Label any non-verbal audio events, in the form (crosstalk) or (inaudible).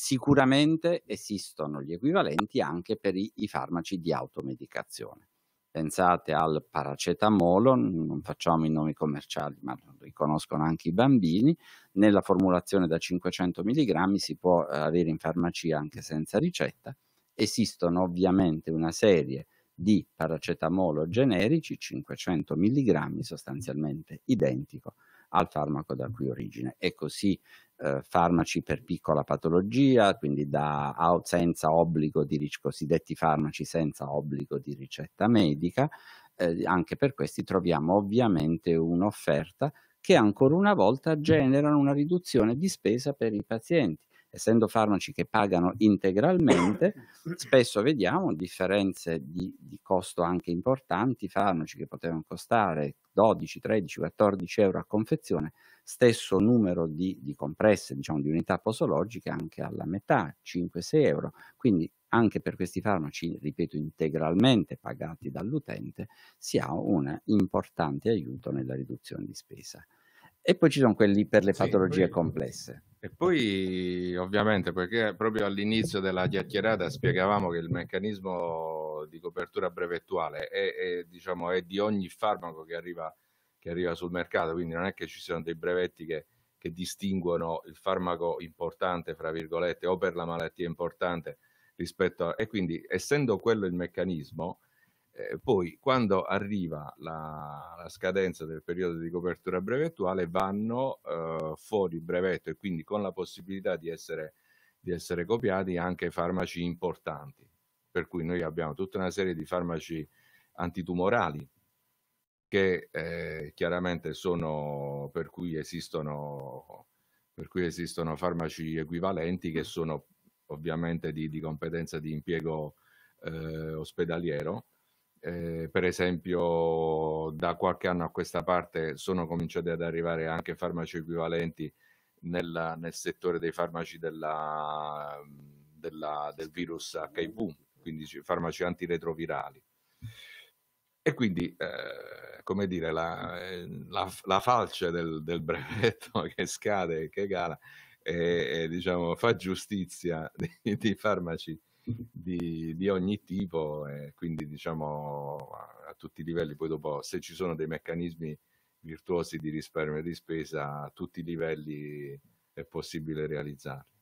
Sicuramente esistono gli equivalenti anche per i, i farmaci di automedicazione. Pensate al paracetamolo, non facciamo i nomi commerciali, ma lo riconoscono anche i bambini. Nella formulazione da 500 mg si può eh, avere in farmacia anche senza ricetta. Esistono ovviamente una serie di paracetamolo generici, 500 mg, sostanzialmente identico al farmaco da cui origine. E così eh, farmaci per piccola patologia, quindi da, senza obbligo di cosiddetti farmaci senza obbligo di ricetta medica, eh, anche per questi troviamo ovviamente un'offerta che ancora una volta generano una riduzione di spesa per i pazienti essendo farmaci che pagano integralmente, spesso vediamo differenze di, di costo anche importanti, farmaci che potevano costare 12, 13, 14 euro a confezione, stesso numero di, di compresse, diciamo di unità posologiche anche alla metà, 5-6 euro, quindi anche per questi farmaci, ripeto, integralmente pagati dall'utente, si ha un importante aiuto nella riduzione di spesa. E poi ci sono quelli per le patologie poi, complesse. E poi ovviamente, perché proprio all'inizio della chiacchierata spiegavamo che il meccanismo di copertura brevettuale è, è, diciamo, è di ogni farmaco che arriva, che arriva, sul mercato, quindi non è che ci siano dei brevetti che, che distinguono il farmaco importante, fra virgolette, o per la malattia importante rispetto a... E quindi essendo quello il meccanismo, eh, poi quando arriva la, la, scadenza del periodo di copertura brevettuale vanno eh, fuori brevetto e quindi con la possibilità di essere, di essere, copiati anche farmaci importanti. Per cui noi abbiamo tutta una serie di farmaci antitumorali che eh, chiaramente sono per cui esistono per cui esistono farmaci equivalenti che sono ovviamente di, di competenza di impiego eh, ospedaliero eh, per esempio da qualche anno a questa parte sono cominciati ad arrivare anche farmaci equivalenti nel, nel settore dei farmaci della, della, del virus HIV, quindi farmaci antiretrovirali. E quindi, eh, come dire, la, eh, la, la falce del, del, brevetto (laughs) che scade e che gala eh, eh, diciamo, fa giustizia (laughs) di, di farmaci di, di ogni tipo, eh, quindi diciamo a, a, tutti i livelli, poi dopo se ci sono dei meccanismi virtuosi di risparmio e di spesa a tutti i livelli è possibile realizzarli.